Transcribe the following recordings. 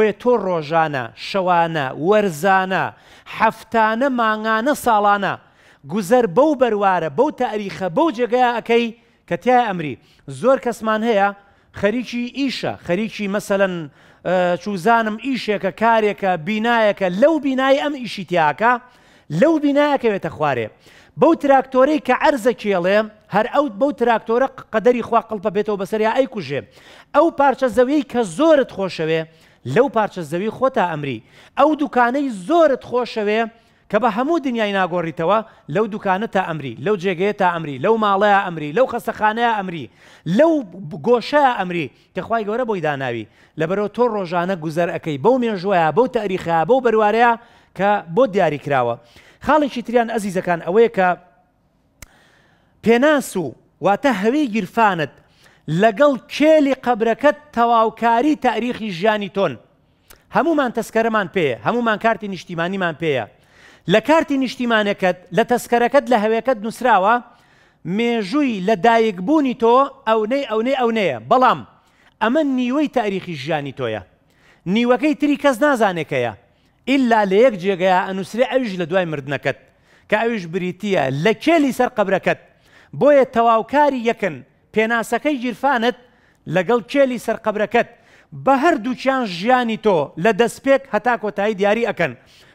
بۆیە تۆ ڕۆژانە شەوانە وەرزانە حەفتانە ماگانە ساڵانە گوزەر بەو بەروارە بەو تاریخە بەو جێگەیە ئەەکەی کە تیا ئەمری زۆر کەسمان هەیە خەریکی ئیشە خەریکی مەسەەن چوزانم ئیشێکە کارێکە بینایەکە لەو بینای ئەم ئیشی تیاکە لەو بینایەکەوێتە خوارێ بەو تراکتۆرەی کە ئەرزە کێڵێ هەر ئەوت بەو تراکتۆرە قەدەری خوا قڵپە بێتەوە بەسەریا ئەیکوژێ ئەو پارچە زەوەی کە زۆرت خۆشەوێ لەو پارچە زەوی خۆتا ئەمری ئەو دوکانەی زۆرت خۆشەوێ کە بە هەموو دنیای ناگۆڕیتەوە لەو دوکانە تا ئەمری لەو جێگەیە تا ئەمری لەو ماڵەیە ئەمری لەو خەسەخانەیە ئەمری لەو گۆشەیە ئەمری کەخوای گەورە بۆی داناوی لەبەرەوە تۆ ڕۆژانە گوزەر ئەەکەی بەو مێژوایە بەو تەریخە بەو بەروارەیە کە بۆ دیاری کراوە خاڵێکی تریان ئەزیزەکان ئەوەیە کە پێناس و واتە هەوی گیرفانت لەگەڵ کێلی قبرەکەت تەواوکاری تاریخی ژیانی تۆن هەمومان تەسکەرەمان پێە هەمومان کارتی نیشتیمانیمان پێەیە لە کارتی نیشتیمانەکەت لە تەسکەرەکەت لە هەوێکت نووسراوە مێژووی لە دایکبوونی تۆ ئەوەی ئەوەی ئەوەیە بەڵام ئەمە نیوەی تاریخی ژیانی تۆیە نیوەکەی تری کەس نازانێکەیە ئللا لە یەک جێگەیە ئەنووسێ ئەوش لە دوای مردنەکەت کە ئەوش بریتە لە کێلی سەر قبرەکەت بۆیە تەواوکاری یەکن پێناسەکەی گیرفانت لەگەڵ کێلی سەرقبرەکەت بە هەردووچیان ژیانی تۆ لە دەستپێک هەتا کۆتایی دیاری ئەەکەن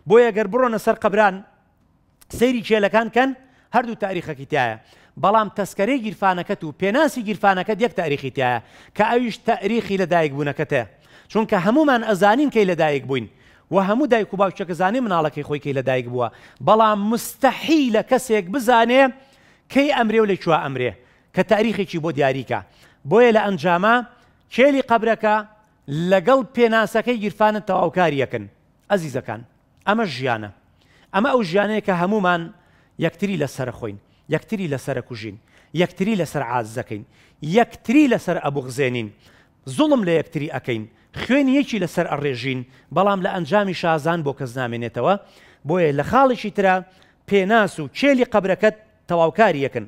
بۆیە گەر بڕۆنە سەر قبران سەیری کێلەکان کەن هەردوو تاریخەکی تایە بەڵام تەسکەری گیرفانەکەت و پێناسی گیرفانەکەت یەک تاریخی تایە کە ئەویش تاریخی لەدایک بوونەکەتە چونکە هەمومان ئەزانین کەی لەدایک بووین و هەموو دایک و باوچەکە زانانی مناڵەکەی خۆی کەی لەدایک بووە بەڵام مستەحی لە کەسێک بزانێ کەی ئەمرێ و لە چوە ئەمرێ کە تاریخێکی بۆ دیاریکە بۆیە لە ئەنجامە کێلی قبرەکە لەگەڵ پێناسەکەی گیرفانت تەواوکاریەکەن ئەزیزەکان ئەمە ژیانە ئەمە ئەو ژیانەیە کە هەمومان یەکتری لەسەر خۆین یەکتری لەسرە کوژین یەکتری لەسەر عاز دەکەین یەکتری لەسەر ئەبوغزێنین زوڵم لە یەکتری ئەەکەین خوێن یەکی لەسەر ئەڕێژین بەڵام لە ئەنجامی شازان بۆ کەس نامێنێتەوە بۆیە لە خاڵێکی ترا پێناس و کێلی قبرەکەت تەواوکاریەکەن.